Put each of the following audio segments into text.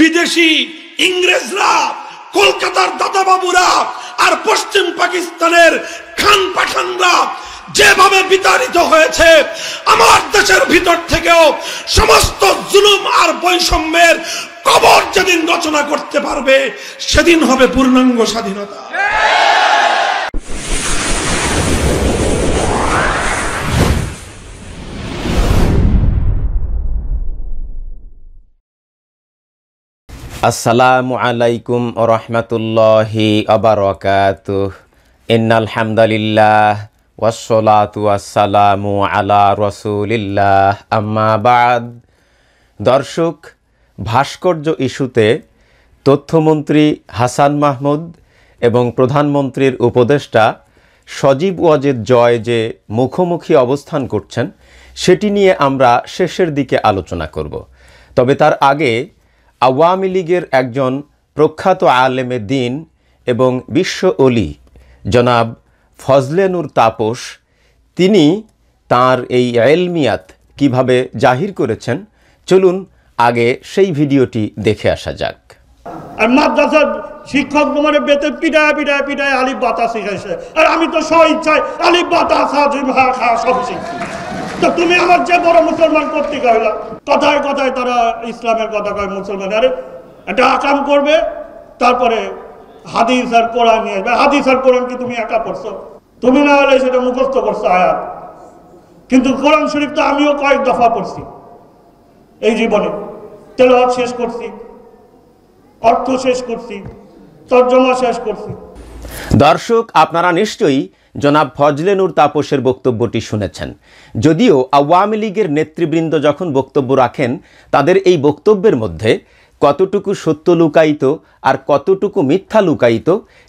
বিদেশি ইংরেজরা কলকাতার বাবুরা আর পশ্চিম পাকিস্তানের খান পাঠানরা যেভাবে বিতাড়িত হয়েছে আমার দেশের ভিতর থেকেও সমস্ত জুলুম আর বৈষম্যের কবর যেদিন রচনা করতে পারবে সেদিন হবে পূর্ণাঙ্গ স্বাধীনতা আসসালামু আলাইকুম রহমতুল্লাহি আবরকাত ইন্নাল হামদালিল্লাহ ওয়াসলাতু আসসালামু আলা রসুলিল্লাহ আম্মাবাদ দর্শক ভাস্কর্য ইস্যুতে তথ্যমন্ত্রী হাসান মাহমুদ এবং প্রধানমন্ত্রীর উপদেষ্টা সজীব ওয়াজেদ জয় যে মুখোমুখি অবস্থান করছেন সেটি নিয়ে আমরা শেষের দিকে আলোচনা করব তবে তার আগে আওয়ামী লীগের একজন প্রখ্যাত আলেমে দিন এবং বিশ্ব অলি জনাব ফজলেনুর তাপস তিনি তার এই এলমিয়াত কিভাবে জাহির করেছেন চলুন আগে সেই ভিডিওটি দেখে আসা যাক আর মাদ্রাসার শিক্ষক তোমার বেতে পিটায় পিটায় পিটায় আলিফ বাতাস শিখাইছে আর আমি তো সব ইচ্ছায় আলিফ বাতা সব শিখছি তো তুমি আমার যে বড় মুসলমান কর্তৃক হইলা কথায় কথায় তারা ইসলামের কথা কয় মুসলমান আরে এটা আকাম করবে তারপরে হাদিস আর কোরআন নিয়ে আসবে হাদিস আর কোরআন কি তুমি একা পড়ছো তুমি না হলে সেটা মুখস্থ করছো আয়াত কিন্তু কোরআন শরীফ তো আমিও কয়েক দফা পড়ছি এই জীবনে তেলওয়াত শেষ করছি অর্থ শেষ করছি তর্জমা শেষ করছি দর্শক আপনারা নিশ্চয়ই জনাব ফজলেনুর তাপসের বক্তব্যটি শুনেছেন যদিও আওয়ামী লীগের নেতৃবৃন্দ যখন বক্তব্য রাখেন তাদের এই বক্তব্যের মধ্যে কতটুকু সত্য লুকায়িত আর কতটুকু মিথ্যা লুকায়িত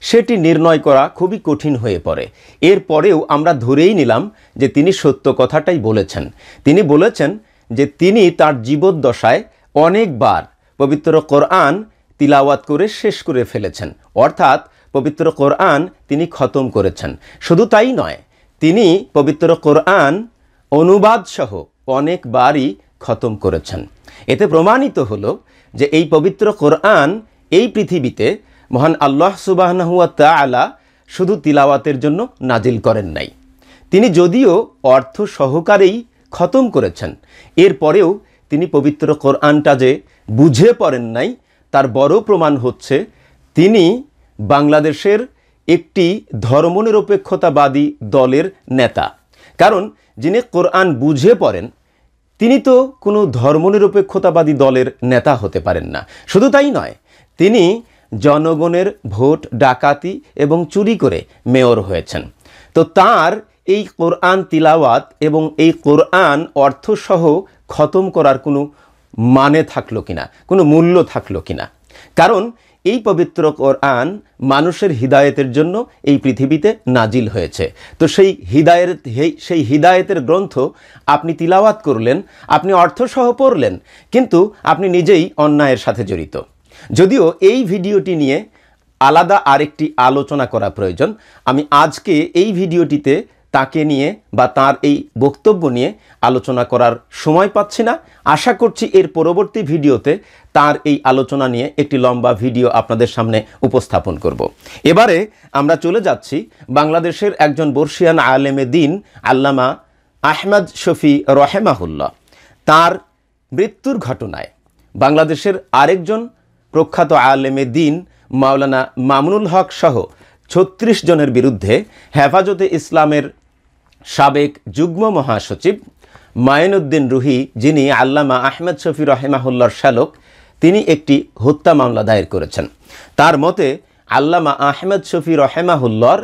সেটি নির্ণয় করা খুবই কঠিন হয়ে পড়ে এরপরেও আমরা ধরেই নিলাম যে তিনি সত্য কথাটাই বলেছেন তিনি বলেছেন যে তিনি তার জীবদ্দশায় অনেকবার পবিত্র কোরআন তিলাওয়াত করে শেষ করে ফেলেছেন অর্থাৎ পবিত্র কোরআন তিনি খতম করেছেন শুধু তাই নয় তিনি পবিত্র কোরআন অনুবাদসহ অনেকবারই খতম করেছেন এতে প্রমাণিত হল যে এই পবিত্র কোরআন এই পৃথিবীতে মহান আল্লাহ সুবাহনুয়া তালা শুধু তিলাওয়াতের জন্য নাজিল করেন নাই তিনি যদিও অর্থ সহকারেই খতম করেছেন এরপরেও তিনি পবিত্র কোরআনটা যে বুঝে পড়েন নাই তার বড় প্রমাণ হচ্ছে তিনি বাংলাদেশের একটি ধর্মনিরপেক্ষতাবাদী দলের নেতা কারণ যিনি কোরআন বুঝে পড়েন তিনি তো কোনো ধর্মনিরপেক্ষতাবাদী দলের নেতা হতে পারেন না শুধু তাই নয় তিনি জনগণের ভোট ডাকাতি এবং চুরি করে মেয়র হয়েছেন তো তার এই কোরআন তিলাওয়াত এবং এই কোরআন অর্থসহ খতম করার কোনো মানে থাকলো কিনা কোনো মূল্য থাকলো কিনা কারণ এই পবিত্র কোরআন মানুষের হৃদায়তের জন্য এই পৃথিবীতে নাজিল হয়েছে তো সেই হৃদায়ত সেই হৃদায়তের গ্রন্থ আপনি তিলাওয়াত করলেন আপনি অর্থসহ পড়লেন কিন্তু আপনি নিজেই অন্যায়ের সাথে জড়িত যদিও এই ভিডিওটি নিয়ে আলাদা আরেকটি আলোচনা করা প্রয়োজন আমি আজকে এই ভিডিওটিতে তাকে নিয়ে বা তার এই বক্তব্য নিয়ে আলোচনা করার সময় পাচ্ছি না আশা করছি এর পরবর্তী ভিডিওতে তার এই আলোচনা নিয়ে একটি লম্বা ভিডিও আপনাদের সামনে উপস্থাপন করব। এবারে আমরা চলে যাচ্ছি বাংলাদেশের একজন বর্ষিয়ান আলেমে দিন আল্লামা আহমদ শফি রহেমাহুল্লা তার মৃত্যুর ঘটনায় বাংলাদেশের আরেকজন প্রখ্যাত আলেমে দিন মাওলানা মামুনুল হক সহ ছত্রিশ জনের বিরুদ্ধে হেফাজতে ইসলামের সাবেক যুগ্ম মহাসচিব মায়নুদ্দিন রুহি যিনি আল্লামা আহমেদ শফি রহেমাহুল্লার শ্যালক তিনি একটি হত্যা মামলা দায়ের করেছেন তার মতে আল্লামা আহমেদ শফি রহেমাহুল্লর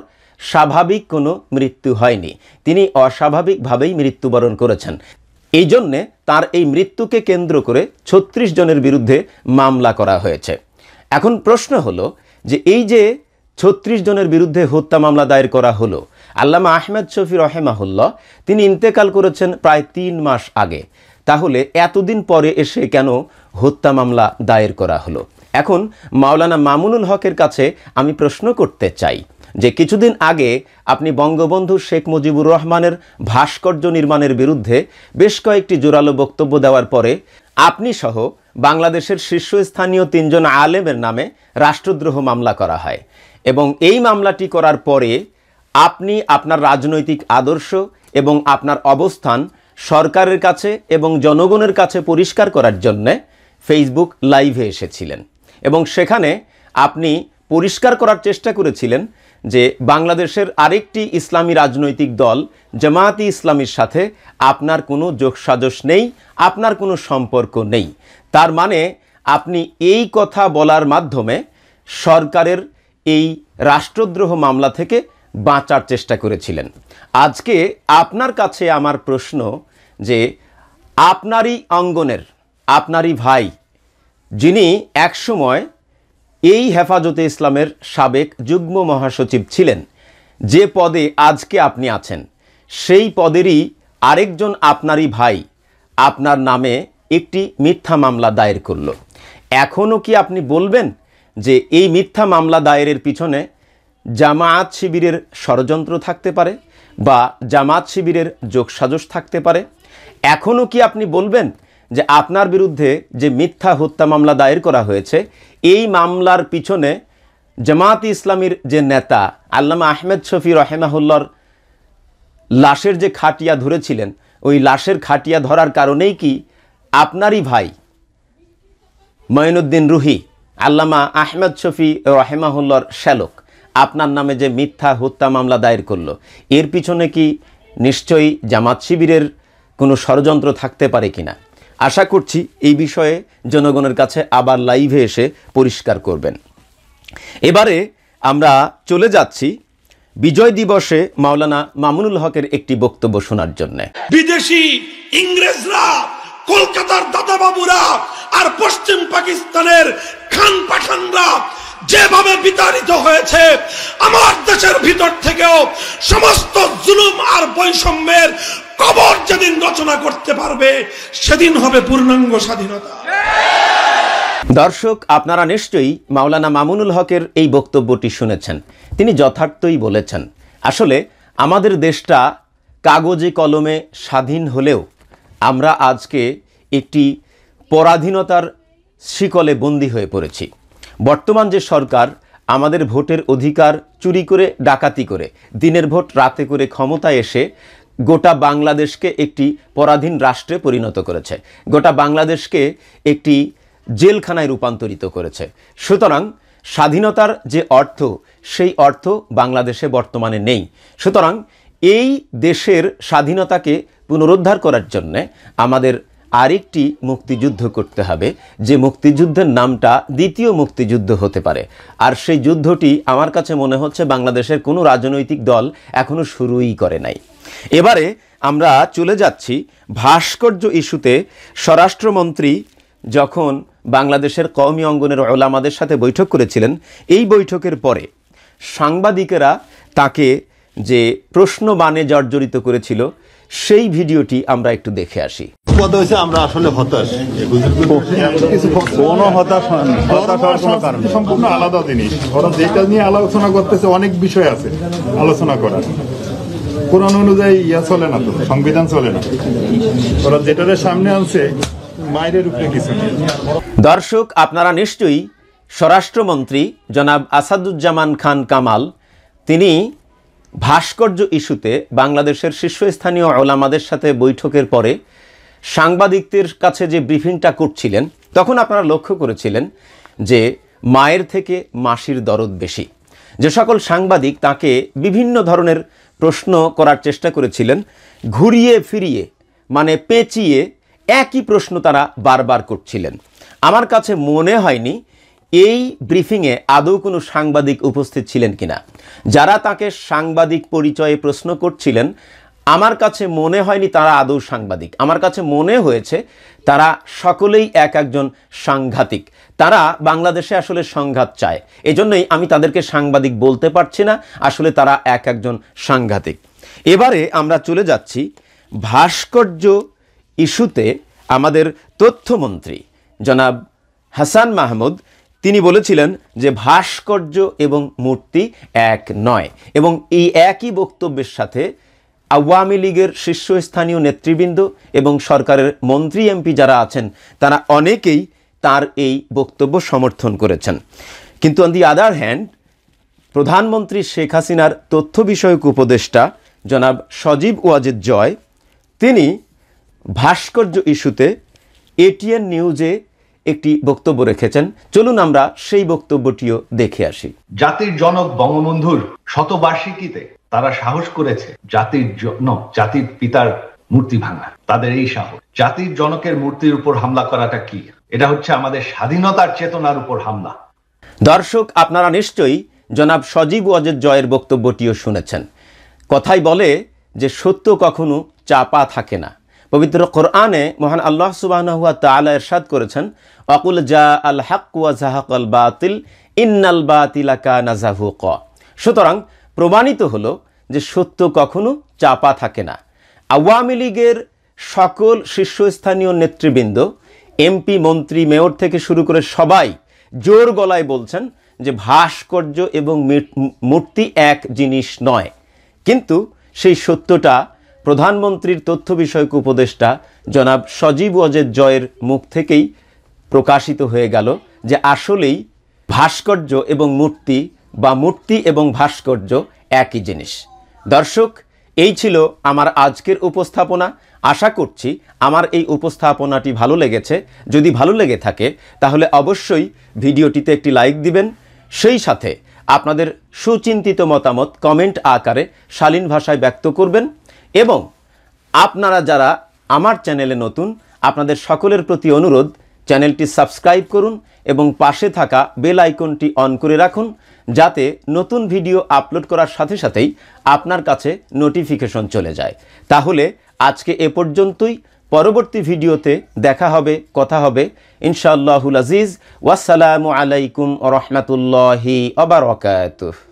স্বাভাবিক কোনো মৃত্যু হয়নি তিনি অস্বাভাবিকভাবেই মৃত্যুবরণ করেছেন এই জন্যে তার এই মৃত্যুকে কেন্দ্র করে ছত্রিশ জনের বিরুদ্ধে মামলা করা হয়েছে এখন প্রশ্ন হলো যে এই যে ছত্রিশ জনের বিরুদ্ধে হত্যা মামলা দায়ের করা হলো আল্লামা আহমেদ শফি রহেমাহুল্লাহ তিনি ইন্তেকাল করেছেন প্রায় তিন মাস আগে তাহলে এতদিন পরে এসে কেন হত্যা মামলা দায়ের করা হলো এখন মাওলানা মামুনুল হকের কাছে আমি প্রশ্ন করতে চাই যে কিছুদিন আগে আপনি বঙ্গবন্ধু শেখ মুজিবুর রহমানের ভাস্কর্য নির্মাণের বিরুদ্ধে বেশ কয়েকটি জোরালো বক্তব্য দেওয়ার পরে আপনি সহ বাংলাদেশের শীর্ষস্থানীয় তিনজন আলেমের নামে রাষ্ট্রদ্রোহ মামলা করা হয় এবং এই মামলাটি করার পরে আপনি আপনার রাজনৈতিক আদর্শ এবং আপনার অবস্থান সরকারের কাছে এবং জনগণের কাছে পরিষ্কার করার জন্যে ফেসবুক লাইভে এসেছিলেন এবং সেখানে আপনি পরিষ্কার করার চেষ্টা করেছিলেন যে বাংলাদেশের আরেকটি ইসলামী রাজনৈতিক দল জামায়াতি ইসলামীর সাথে আপনার কোনো যোগসাজশ নেই আপনার কোনো সম্পর্ক নেই তার মানে আপনি এই কথা বলার মাধ্যমে সরকারের এই রাষ্ট্রদ্রোহ মামলা থেকে বাঁচার চেষ্টা করেছিলেন আজকে আপনার কাছে আমার প্রশ্ন যে আপনারই অঙ্গনের আপনারই ভাই যিনি একসময় এই হেফাজতে ইসলামের সাবেক যুগ্ম মহাসচিব ছিলেন যে পদে আজকে আপনি আছেন সেই পদেরই আরেকজন আপনারই ভাই আপনার নামে একটি মিথ্যা মামলা দায়ের করল এখনও কি আপনি বলবেন যে এই মিথ্যা মামলা দায়েরের পিছনে জামায়াত শিবিরের ষড়যন্ত্র থাকতে পারে বা জামাত শিবিরের যোগসাজশ থাকতে পারে এখনও কি আপনি বলবেন যে আপনার বিরুদ্ধে যে মিথ্যা হত্যা মামলা দায়ের করা হয়েছে এই মামলার পিছনে জামায়াত ইসলামীর যে নেতা আল্লামা আহমেদ শফি রহেমাহুল্লার লাশের যে খাটিয়া ধরেছিলেন ওই লাশের খাটিয়া ধরার কারণেই কি আপনারই ভাই মঈনুদ্দিন রুহি আল্লামা আহমেদ শফি রহেমাহুল্লার শ্যালক আপনার নামে যে মিথ্যা হত্যা মামলা দায়ের করলো এর পিছনে কি নিশ্চয়ই জামাত শিবিরের কোনো ষড়যন্ত্র থাকতে পারে কিনা আশা করছি এই বিষয়ে জনগণের কাছে আবার লাইভে এসে পরিষ্কার করবেন এবারে আমরা চলে যাচ্ছি বিজয় দিবসে মাওলানা মামুনুল হকের একটি বক্তব্য শোনার জন্য বিদেশি ইংরেজরা কলকাতার দাদাবাবুরা আর পশ্চিম পাকিস্তানের খান পাঠানরা যেভাবে বিতাড়িত হয়েছে আমার দেশের ভিতর থেকেও সমস্ত জুলুম আর বৈষম্যের কবর যেদিন রচনা করতে পারবে সেদিন হবে পূর্ণাঙ্গ স্বাধীনতা দর্শক আপনারা নিশ্চয়ই মাওলানা মামুনুল হকের এই বক্তব্যটি শুনেছেন তিনি যথার্থই বলেছেন আসলে আমাদের দেশটা কাগজে কলমে স্বাধীন হলেও আমরা আজকে একটি পরাধীনতার শিকলে বন্দী হয়ে পড়েছি বর্তমান যে সরকার আমাদের ভোটের অধিকার চুরি করে ডাকাতি করে দিনের ভোট রাতে করে ক্ষমতায় এসে গোটা বাংলাদেশকে একটি পরাধীন রাষ্ট্রে পরিণত করেছে গোটা বাংলাদেশকে একটি জেলখানায় রূপান্তরিত করেছে সুতরাং স্বাধীনতার যে অর্থ সেই অর্থ বাংলাদেশে বর্তমানে নেই সুতরাং এই দেশের স্বাধীনতাকে পুনরুদ্ধার করার জন্যে আমাদের আরেকটি মুক্তিযুদ্ধ করতে হবে যে মুক্তিযুদ্ধের নামটা দ্বিতীয় মুক্তিযুদ্ধ হতে পারে আর সেই যুদ্ধটি আমার কাছে মনে হচ্ছে বাংলাদেশের কোনো রাজনৈতিক দল এখনও শুরুই করে নাই এবারে আমরা চলে যাচ্ছি ভাস্কর্য ইস্যুতে স্বরাষ্ট্রমন্ত্রী যখন বাংলাদেশের কওমি অঙ্গনের ওলামাদের সাথে বৈঠক করেছিলেন এই বৈঠকের পরে সাংবাদিকেরা তাকে যে প্রশ্নবাণে জর্জরিত করেছিল সেই ভিডিওটি আমরা একটু দেখে আসি অনেক বিষয় আছে আলোচনা করার অনুযায়ী ইয়া চলে না সংবিধান চলে না দর্শক আপনারা নিশ্চয়ই স্বরাষ্ট্রমন্ত্রী জনাব আসাদুজ্জামান খান কামাল তিনি ভাস্কর্য ইস্যুতে বাংলাদেশের শীর্ষস্থানীয় ওলামাদের সাথে বৈঠকের পরে সাংবাদিকদের কাছে যে ব্রিফিংটা করছিলেন তখন আপনারা লক্ষ্য করেছিলেন যে মায়ের থেকে মাসির দরদ বেশি যে সকল সাংবাদিক তাকে বিভিন্ন ধরনের প্রশ্ন করার চেষ্টা করেছিলেন ঘুরিয়ে ফিরিয়ে মানে পেঁচিয়ে একই প্রশ্ন তারা বারবার করছিলেন আমার কাছে মনে হয়নি এই ব্রিফিংয়ে আদৌ কোনো সাংবাদিক উপস্থিত ছিলেন কিনা যারা তাকে সাংবাদিক পরিচয়ে প্রশ্ন করছিলেন আমার কাছে মনে হয়নি তারা আদৌ সাংবাদিক আমার কাছে মনে হয়েছে তারা সকলেই এক একজন সাংঘাতিক তারা বাংলাদেশে আসলে সংঘাত চায় এজন্যই আমি তাদেরকে সাংবাদিক বলতে পারছি না আসলে তারা এক একজন সাংঘাতিক এবারে আমরা চলে যাচ্ছি ভাস্কর্য ইস্যুতে আমাদের তথ্যমন্ত্রী জনাব হাসান মাহমুদ তিনি বলেছিলেন যে ভাস্কর্য এবং মূর্তি এক নয় এবং এই একই বক্তব্যের সাথে আওয়ামী লীগের শীর্ষস্থানীয় নেতৃবৃন্দ এবং সরকারের মন্ত্রী এমপি যারা আছেন তারা অনেকেই তার এই বক্তব্য সমর্থন করেছেন কিন্তু অন দি আদার হ্যান্ড প্রধানমন্ত্রী শেখ হাসিনার তথ্য বিষয়ক উপদেষ্টা জনাব সজীব ওয়াজেদ জয় তিনি ভাস্কর্য ইস্যুতে এটিএন নিউজে একটি বক্তব্য রেখেছেন চলুন আমরা সেই বক্তব্যটিও দেখে আসি জাতির জনক বঙ্গবন্ধুর শতবার্ষিকীতে তারা সাহস করেছে জাতির জনক জাতির পিতার মূর্তি ভাঙা তাদের এই সাহস জাতির জনকের মূর্তির উপর হামলা করাটা কি এটা হচ্ছে আমাদের স্বাধীনতার চেতনার উপর হামলা দর্শক আপনারা নিশ্চয়ই জনাব সজীব ওয়াজেদ জয়ের বক্তব্যটিও শুনেছেন কথাই বলে যে সত্য কখনো চাপা থাকে না পবিত্র কোরআনে মহান আল্লাহ সুবাহ তালা এরশাদ করেছেন অকুল জা আল হাকুয়া আল বাতিল ইন্নাল বাতিলাকা নাজাহু ক সুতরাং প্রমাণিত হলো যে সত্য কখনো চাপা থাকে না আওয়ামী লীগের সকল শীর্ষস্থানীয় নেতৃবৃন্দ এমপি মন্ত্রী মেয়র থেকে শুরু করে সবাই জোর গলায় বলছেন যে ভাস্কর্য এবং মূর্তি এক জিনিস নয় কিন্তু সেই সত্যটা প্রধানমন্ত্রীর তথ্য বিষয়ক উপদেষ্টা জনাব সজীব অজেদ জয়ের মুখ থেকেই প্রকাশিত হয়ে গেল যে আসলেই ভাস্কর্য এবং মূর্তি বা মূর্তি এবং ভাস্কর্য একই জিনিস দর্শক এই ছিল আমার আজকের উপস্থাপনা আশা করছি আমার এই উপস্থাপনাটি ভালো লেগেছে যদি ভালো লেগে থাকে তাহলে অবশ্যই ভিডিওটিতে একটি লাইক দিবেন সেই সাথে আপনাদের সুচিন্তিত মতামত কমেন্ট আকারে শালীন ভাষায় ব্যক্ত করবেন এবং আপনারা যারা আমার চ্যানেলে নতুন আপনাদের সকলের প্রতি অনুরোধ চ্যানেলটি সাবস্ক্রাইব করুন এবং পাশে থাকা বেল আইকনটি অন করে রাখুন যাতে নতুন ভিডিও আপলোড করার সাথে সাথেই আপনার কাছে নোটিফিকেশন চলে যায় তাহলে আজকে এ পর্যন্তই পরবর্তী ভিডিওতে দেখা হবে কথা হবে ইনশাআল্লাহুল আজিজ ওয়াসালামু আলাইকুম রহমাতুল্লাহি অবরকাত